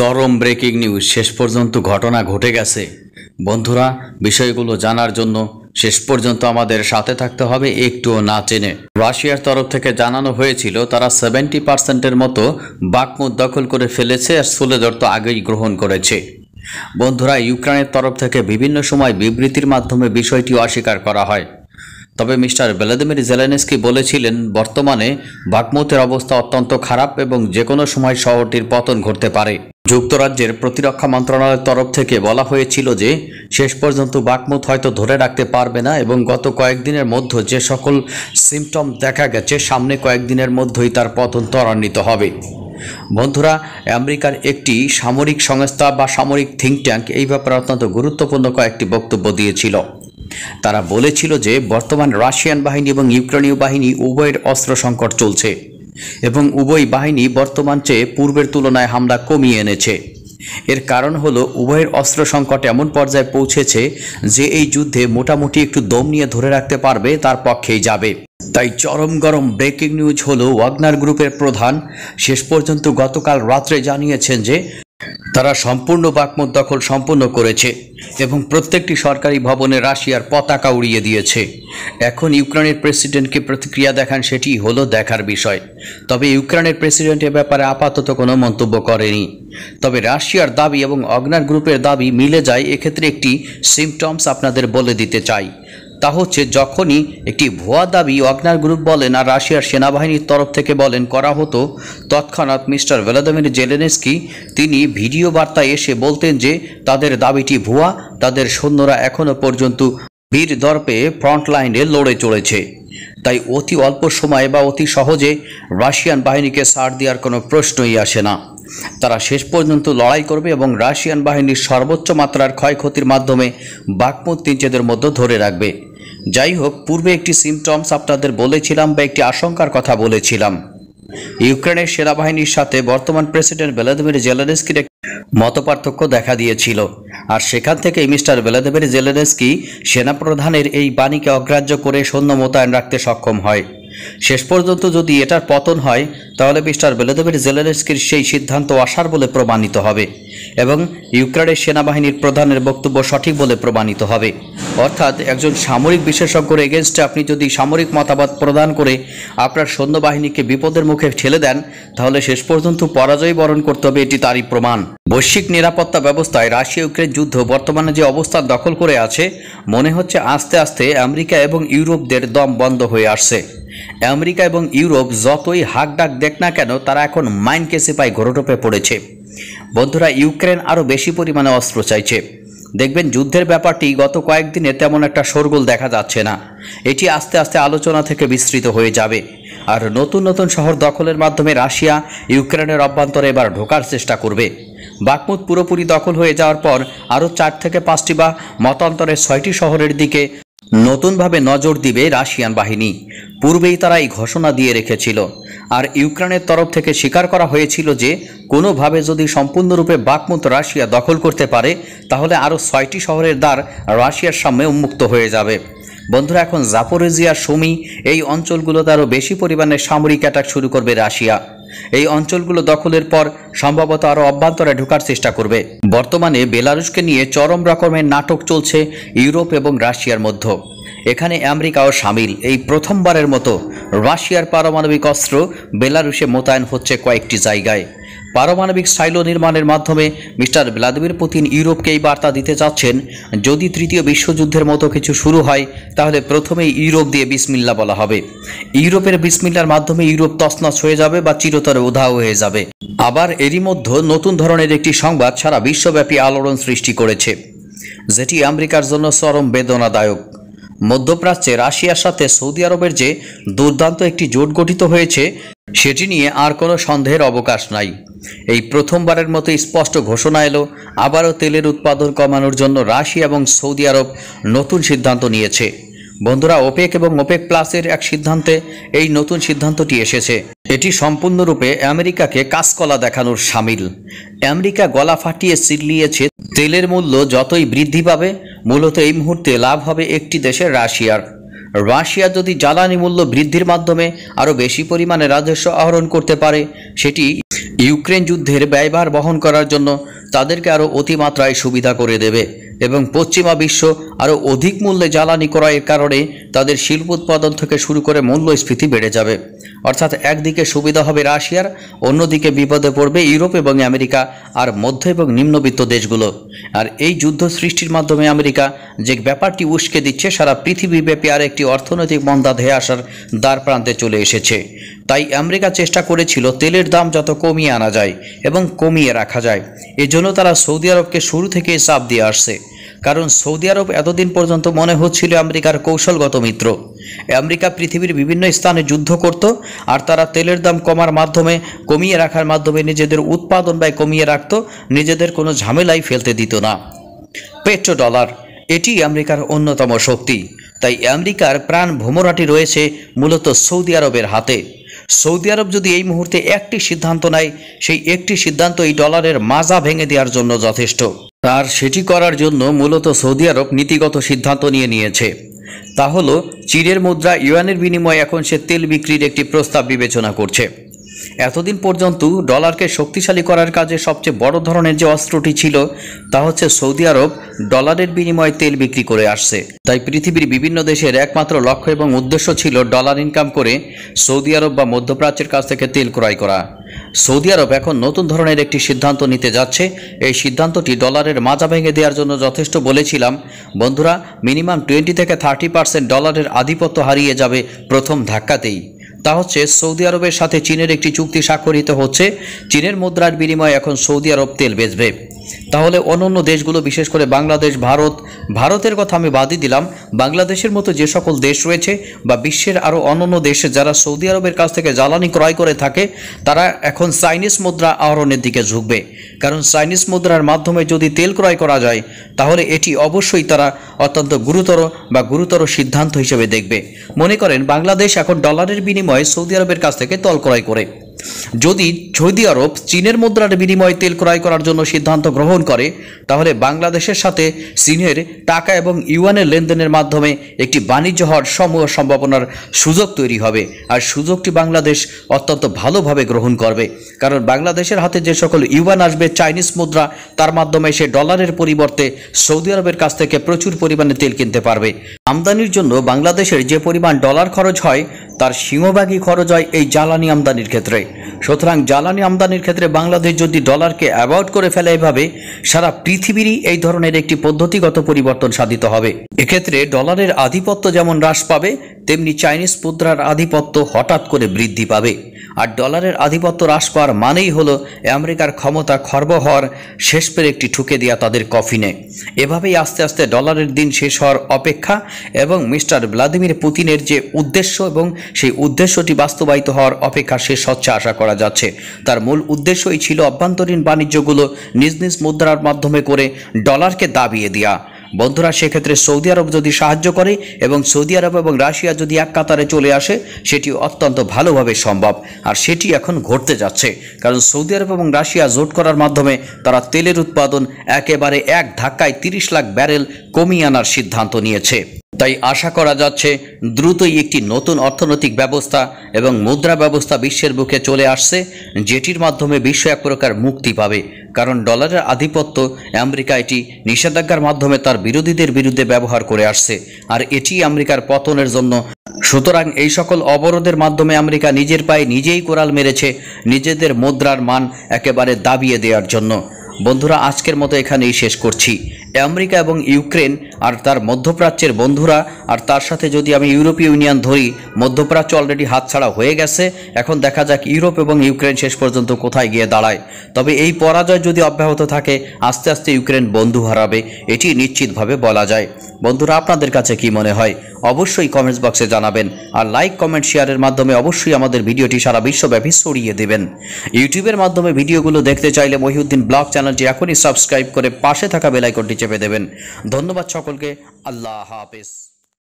চরম breaking news শেষ পর্যন্ত ঘটনা ঘটে গেছে বন্ধুরা বিষয়গুলো জানার জন্য শেষ পর্যন্ত আমাদের সাথে থাকতে হবে একটুও না চেনে রাশিয়ার তরফ থেকে জানানো হয়েছিল তারা সেভেন্টি পার্সেন্টের মতো বাকমুদ দখল করে ফেলেছে আর সোলেদর্ত আগেই গ্রহণ করেছে বন্ধুরা ইউক্রেনের তরফ থেকে বিভিন্ন সময় বিবৃতির মাধ্যমে বিষয়টি অস্বীকার করা হয় তবে মিস্টার ভ্লাদিমির জেলেনস্কি বলেছিলেন বর্তমানে বাকমুতের অবস্থা অত্যন্ত খারাপ এবং যে কোনো সময় শহরটির পতন ঘটতে পারে যুক্তরাজ্যের প্রতিরক্ষা মন্ত্রণালয়ের তরফ থেকে বলা হয়েছিল যে শেষ পর্যন্ত বাকমুথ হয়তো ধরে রাখতে পারবে না এবং গত কয়েকদিনের মধ্যে যে সকল সিমটম দেখা গেছে সামনে কয়েকদিনের মধ্যেই তার পতন ত্বরান্বিত হবে বন্ধুরা আমেরিকার একটি সামরিক সংস্থা বা সামরিক থিঙ্ক ট্যাঙ্ক এই ব্যাপারে অত্যন্ত গুরুত্বপূর্ণ কয়েকটি বক্তব্য দিয়েছিল তারা বলেছিল যে বর্তমান রাশিয়ান বাহিনী এবং ইউক্রেনীয় বাহিনী উভয়ের অস্ত্র সংকট চলছে এবং উভয় বাহিনী বর্তমান চেয়ে পূর্বের তুলনায় হামলা কমিয়ে এনেছে এর কারণ হলো উভয়ের অস্ত্র সংকট এমন পর্যায়ে পৌঁছেছে যে এই যুদ্ধে মোটামুটি একটু দম নিয়ে ধরে রাখতে পারবে তার পক্ষেই যাবে তাই চরম গরম ব্রেকিং নিউজ হলো ওয়াগনার গ্রুপের প্রধান শেষ পর্যন্ত গতকাল রাত্রে জানিয়েছেন যে তারা সম্পূর্ণ বাকমত দখল সম্পূর্ণ করেছে এবং প্রত্যেকটি সরকারি ভবনে রাশিয়ার পতাকা উড়িয়ে দিয়েছে এখন ইউক্রেনের প্রেসিডেন্টকে প্রতিক্রিয়া দেখান সেটি হলো দেখার বিষয় তবে ইউক্রেনের প্রেসিডেন্ট এ ব্যাপারে আপাতত কোনো মন্তব্য করেনি তবে রাশিয়ার দাবি এবং অগ্নার গ্রুপের দাবি মিলে যায় এক্ষেত্রে একটি সিমটমস আপনাদের বলে দিতে চাই তা হচ্ছে যখনই একটি ভুয়া দাবি ওয়াগনার গ্রুপ বলেন আর রাশিয়ার সেনাবাহিনীর তরফ থেকে বলেন করা হতো তৎক্ষণাৎ মিস্টার ভ্লাদিমির জেলেনেস্কি তিনি ভিডিও বার্তায় এসে বলতেন যে তাদের দাবিটি ভুয়া তাদের সৈন্যরা এখনও পর্যন্ত বীর দর্পে ফ্রন্টলাইনে লড়ে চলেছে তাই অতি অল্প সময়ে বা অতি সহজে রাশিয়ান বাহিনীকে সার দেওয়ার কোনো প্রশ্নই আসে না তারা শেষ পর্যন্ত লড়াই করবে এবং রাশিয়ান বাহিনীর সর্বোচ্চ মাত্রার ক্ষয়ক্ষতির মাধ্যমে বাকমুত তিনচেদের মধ্যে ধরে রাখবে যাই হোক পূর্বে একটি সিমটমস আপনাদের বলেছিলাম বা একটি আশঙ্কার কথা বলেছিলাম ইউক্রেনের সেনাবাহিনীর সাথে বর্তমান প্রেসিডেন্ট ভ্লাদিমির জেলেনস্কির মত পার্থক্য দেখা দিয়েছিল আর সেখান থেকেই মিস্টার ভ্লাদিমির জেলেনস্কি সেনাপ্রধানের এই বাণীকে অগ্রাহ্য করে সৈন্য মোতায়েন রাখতে সক্ষম হয় শেষ পর্যন্ত যদি এটার পতন হয় তাহলে মিস্টার ভ্লাদিমির জেলেনস্কির সেই সিদ্ধান্ত আসার বলে প্রমাণিত হবে এবং ইউক্রেনের সেনাবাহিনীর প্রধানের বক্তব্য সঠিক বলে প্রমাণিত হবে অর্থাৎ একজন সামরিক বিশেষজ্ঞের এগেনস্টে আপনি যদি সামরিক মতামত প্রদান করে আপনার সৈন্যবাহিনীকে বিপদের মুখে ঠেলে দেন তাহলে শেষ পর্যন্ত পরাজয় বরণ করতে হবে এটি তারই প্রমাণ বৈশ্বিক নিরাপত্তা ব্যবস্থায় রাশিয়া ইউক্রেন যুদ্ধ বর্তমানে যে অবস্থান দখল করে আছে মনে হচ্ছে আস্তে আস্তে আমেরিকা এবং ইউরোপদের দম বন্ধ হয়ে আসছে আমেরিকা এবং ইউরোপ যতই হাক ডাক দেখ না কেন তারা এখন মাইন্ড কেসে পায় ঘোরটোপে পড়েছে বন্ধুরা ইউক্রেন আরও বেশি পরিমাণে অস্ত্র চাইছে দেখবেন যুদ্ধের ব্যাপারটি গত কয়েকদিনে তেমন একটা শোরগোল দেখা যাচ্ছে না এটি আস্তে আস্তে আলোচনা থেকে বিস্তৃত হয়ে যাবে আর নতুন নতুন শহর দখলের মাধ্যমে রাশিয়া ইউক্রেনের অভ্যন্তরে এবার ঢোকার চেষ্টা করবে বাকমুদ পুরোপুরি দখল হয়ে যাওয়ার পর আরও চার থেকে পাঁচটি বা মতান্তরের ছয়টি শহরের দিকে নতুনভাবে নজর দিবে রাশিয়ান বাহিনী পূর্বেই তারা এই ঘোষণা দিয়ে রেখেছিল আর ইউক্রেনের তরফ থেকে স্বীকার করা হয়েছিল যে কোনোভাবে যদি সম্পূর্ণরূপে বাকমুত রাশিয়া দখল করতে পারে তাহলে আরও ছয়টি শহরের দ্বার রাশিয়ার সামনে উন্মুক্ত হয়ে যাবে বন্ধুরা এখন জাপোরেজিয়া সুমি এই অঞ্চলগুলোতে আরও বেশি পরিমাণে সামরিক অ্যাটাক শুরু করবে রাশিয়া এই অঞ্চলগুলো দখলের পর সম্ভবত আরও অভ্যন্তরে ঢোকার চেষ্টা করবে বর্তমানে বেলারুশকে নিয়ে চরম রকমের নাটক চলছে ইউরোপ এবং রাশিয়ার মধ্যে এখানে আমেরিকাও সামিল এই প্রথমবারের মতো রাশিয়ার পারমাণবিক অস্ত্র বেলারুশে মোতায়েন হচ্ছে কয়েকটি জায়গায় পারমাণবিক সাইলো নির্মাণের মাধ্যমে মিস্টার ভ্লাদিমির পুতিন ইউরোপকে এই বার্তা দিতে চাচ্ছেন যদি তৃতীয় বিশ্বযুদ্ধের মতো কিছু শুরু হয় তাহলে প্রথমেই ইউরোপ দিয়ে বিসমিল্লা বলা হবে ইউরোপের বিসমিল্লার মাধ্যমে ইউরোপ তসনাস হয়ে যাবে বা চিরতরে উধাও হয়ে যাবে আবার এরই মধ্যে নতুন ধরনের একটি সংবাদ সারা বিশ্বব্যাপী আলোড়ন সৃষ্টি করেছে যেটি আমেরিকার জন্য চরম বেদনাদায়ক মধ্যপ্রাচ্যে রাশিয়ার সাথে সৌদি আরবের যে দুর্দান্ত একটি জোট গঠিত হয়েছে সেটি নিয়ে আর কোনো সন্দেহের অবকাশ নাই এই প্রথমবারের মতো স্পষ্ট ঘোষণা এলো আবারও তেলের উৎপাদন কমানোর জন্য রাশিয়া এবং সৌদি আরব নতুন সিদ্ধান্ত নিয়েছে বন্ধুরা ওপেক এবং ওপেক প্লাসের এক সিদ্ধান্তে এই নতুন সিদ্ধান্তটি এসেছে এটি সম্পূর্ণরূপে আমেরিকাকে কাজকলা দেখানোর সামিল আমেরিকা গলা ফাটিয়ে চিল্লিয়েছে তেলের মূল্য যতই বৃদ্ধি পাবে মূলত এই মুহূর্তে লাভ হবে একটি দেশের রাশিয়ার রাশিয়া যদি জ্বালানি মূল্য বৃদ্ধির মাধ্যমে আরও বেশি পরিমাণে রাজস্ব আহরণ করতে পারে সেটি ইউক্রেন যুদ্ধের ব্যয়ভার বহন করার জন্য তাদেরকে আরও অতিমাত্রায় সুবিধা করে দেবে এবং পশ্চিমা বিশ্ব আরও অধিক মূল্যে জ্বালানি ক্রয়ের কারণে তাদের শিল্প উৎপাদন থেকে শুরু করে মূল্যস্ফীতি বেড়ে যাবে অর্থাৎ একদিকে সুবিধা হবে রাশিয়ার অন্যদিকে বিপদে পড়বে ইউরোপ এবং আমেরিকা আর মধ্য এবং নিম্নবিত্ত দেশগুলো আর এই যুদ্ধ সৃষ্টির মাধ্যমে আমেরিকা যে ব্যাপারটি উস্কে দিচ্ছে সারা পৃথিবীব্যাপী আর একটি অর্থনৈতিক মন্দা ধেয়ে আসার দ্বার প্রান্তে চলে এসেছে তাই আমেরিকা চেষ্টা করেছিল তেলের দাম যত কমিয়ে আনা যায় এবং কমিয়ে রাখা যায় এজন্য তারা সৌদি আরবকে শুরু থেকে চাপ দিয়ে আসছে কারণ সৌদি আরব এতদিন পর্যন্ত মনে হচ্ছিল আমেরিকার কৌশলগত মিত্র আমেরিকা পৃথিবীর বিভিন্ন স্থানে যুদ্ধ করত আর তারা তেলের দাম কমার মাধ্যমে কমিয়ে রাখার মাধ্যমে নিজেদের উৎপাদন ব্যয় কমিয়ে রাখত নিজেদের কোনো ঝামেলায় ফেলতে দিত না পেট্রো ডলার এটি আমেরিকার অন্যতম শক্তি তাই আমেরিকার প্রাণ ভোমরাটি রয়েছে মূলত সৌদি আরবের হাতে সৌদি আরব যদি এই মুহূর্তে একটি সিদ্ধান্ত নেয় সেই একটি সিদ্ধান্ত এই ডলারের মাজা ভেঙে দেওয়ার জন্য যথেষ্ট তার সেটি করার জন্য মূলত সৌদি আরব নীতিগত সিদ্ধান্ত নিয়ে নিয়েছে তা হল চীনের মুদ্রা ইউয়ানের বিনিময়ে এখন সে তেল বিক্রির একটি প্রস্তাব বিবেচনা করছে এতদিন পর্যন্ত ডলারকে শক্তিশালী করার কাজে সবচেয়ে বড় ধরনের যে অস্ত্রটি ছিল তা হচ্ছে সৌদি আরব ডলারের বিনিময়ে তেল বিক্রি করে আসছে তাই পৃথিবীর বিভিন্ন দেশের একমাত্র লক্ষ্য এবং উদ্দেশ্য ছিল ডলার ইনকাম করে সৌদি আরব বা মধ্যপ্রাচ্যের কাছ থেকে তেল ক্রয় করা সৌদি আরব এখন নতুন ধরনের একটি সিদ্ধান্ত নিতে যাচ্ছে এই সিদ্ধান্তটি ডলারের মাজা ভেঙে দেওয়ার জন্য যথেষ্ট বলেছিলাম বন্ধুরা মিনিমাম টোয়েন্টি থেকে থার্টি পার্সেন্ট ডলারের আধিপত্য হারিয়ে যাবে প্রথম ধাক্কাতেই তা হচ্ছে সৌদি আরবের সাথে চীনের একটি চুক্তি স্বাক্ষরিত হচ্ছে চীনের মুদ্রার বিনিময়ে এখন সৌদি আরব তেল বেচবে তাহলে অন্য দেশগুলো বিশেষ করে বাংলাদেশ ভারত ভারতের কথা আমি বাদই দিলাম বাংলাদেশের মতো যে সকল দেশ রয়েছে বা বিশ্বের আরও অন্য দেশে যারা সৌদি আরবের কাছ থেকে জ্বালানি ক্রয় করে থাকে তারা এখন চাইনিজ মুদ্রা আহরণের দিকে ঝুঁকবে কারণ চাইনিজ মুদ্রার মাধ্যমে যদি তেল ক্রয় করা যায় তাহলে এটি অবশ্যই তারা অত্যন্ত গুরুতর বা গুরুতর সিদ্ধান্ত হিসেবে দেখবে মনে করেন বাংলাদেশ এখন ডলারের বিনিময়ে সৌদি আরবের কাছ থেকে তল ক্রয় করে যদি সৌদি আরব চীনের মুদ্রার বিনিময়ে তেল ক্রয় করার জন্য সিদ্ধান্ত গ্রহণ করে তাহলে বাংলাদেশের সাথে চীনের টাকা এবং ইউয়ানের লেনদেনের মাধ্যমে একটি বাণিজ্য হওয়ার সমূহ সম্ভাবনার সুযোগ তৈরি হবে আর সুযোগটি বাংলাদেশ অত্যন্ত ভালোভাবে গ্রহণ করবে কারণ বাংলাদেশের হাতে যে সকল ইউয়ান আসবে চাইনিজ মুদ্রা তার মাধ্যমে সে ডলারের পরিবর্তে সৌদি আরবের কাছ থেকে প্রচুর পরিমাণে তেল কিনতে পারবে আমদানির জন্য বাংলাদেশের যে পরিমাণ ডলার খরচ হয় তার সিংহভাগই খরচ হয় এই জ্বালানি আমদানির ক্ষেত্রে সুতরাং জ্বালানি আমদানির ক্ষেত্রে বাংলাদেশ যদি ডলারকে অ্যাভয়েড করে ফেলে এভাবে সারা পৃথিবীরই এই ধরনের একটি পদ্ধতিগত পরিবর্তন সাধিত হবে এক্ষেত্রে ডলারের আধিপত্য যেমন হ্রাস পাবে তেমনি চাইনিজ মুদ্রার আধিপত্য হঠাৎ করে বৃদ্ধি পাবে আর ডলারের আধিপত্য হ্রাস পাওয়ার মানেই হলো আমেরিকার ক্ষমতা খর্ব হওয়ার শেষ পের একটি ঠুকে দেওয়া তাদের কফিনে এভাবেই আস্তে আস্তে ডলারের দিন শেষ হওয়ার অপেক্ষা এবং মিস্টার ভ্লাদিমির পুতিনের যে উদ্দেশ্য এবং সেই উদ্দেশ্যটি বাস্তবায়িত হওয়ার অপেক্ষা শেষ হচ্ছে আশা করা যাচ্ছে তার মূল উদ্দেশ্যই ছিল অভ্যন্তরীণ বাণিজ্যগুলো নিজ নিজ মুদ্রার মাধ্যমে করে ডলারকে দাবিয়ে দেওয়া বন্ধুরা সেক্ষেত্রে সৌদি আরব যদি সাহায্য করে এবং সৌদি আরব এবং রাশিয়া যদি এক কাতারে চলে আসে সেটি অত্যন্ত ভালোভাবে সম্ভব আর সেটি এখন ঘটতে যাচ্ছে কারণ সৌদি আরব এবং রাশিয়া জোট করার মাধ্যমে তারা তেলের উৎপাদন একেবারে এক ধাক্কায় তিরিশ লাখ ব্যারেল কমিয়ে আনার সিদ্ধান্ত নিয়েছে তাই আশা করা যাচ্ছে দ্রুতই একটি নতুন অর্থনৈতিক ব্যবস্থা এবং মুদ্রা ব্যবস্থা বিশ্বের বুকে চলে আসছে যেটির মাধ্যমে বিশ্ব এক প্রকার মুক্তি পাবে কারণ ডলারের আধিপত্য আমেরিকা এটি নিষেধাজ্ঞার মাধ্যমে তার বিরোধীদের বিরুদ্ধে ব্যবহার করে আসছে আর এটি আমেরিকার পতনের জন্য সুতরাং এই সকল অবরোধের মাধ্যমে আমেরিকা নিজের পায়ে নিজেই কোরাল মেরেছে নিজেদের মুদ্রার মান একেবারে দাবিয়ে দেওয়ার জন্য বন্ধুরা আজকের মতো এখানেই শেষ করছি আমেরিকা এবং ইউক্রেন আর তার মধ্যপ্রাচ্যের বন্ধুরা আর তার সাথে যদি আমি ইউরোপীয় ইউনিয়ন ধরি মধ্যপ্রাচ্য অলরেডি হাতছাড়া হয়ে গেছে এখন দেখা যাক ইউরোপ এবং ইউক্রেন শেষ পর্যন্ত কোথায় গিয়ে দাঁড়ায় তবে এই পরাজয় যদি অব্যাহত থাকে আস্তে আস্তে ইউক্রেন বন্ধু হারাবে এটি নিশ্চিতভাবে বলা যায় বন্ধুরা আপনাদের কাছে কি মনে হয় অবশ্যই কমেন্টস বক্সে জানাবেন আর লাইক কমেন্ট শেয়ারের মাধ্যমে অবশ্যই আমাদের ভিডিওটি সারা বিশ্বব্যাপী ছড়িয়ে দেবেন ইউটিউবের মাধ্যমে ভিডিওগুলো দেখতে চাইলে মহিউদ্দিন ব্লগ চ্যানেলটি এখনই সাবস্ক্রাইব করে পাশে থাকা বেলাইকনটি চেপে দেবেন ধন্যবাদ সকল खोल के अल्लाह हाफिज़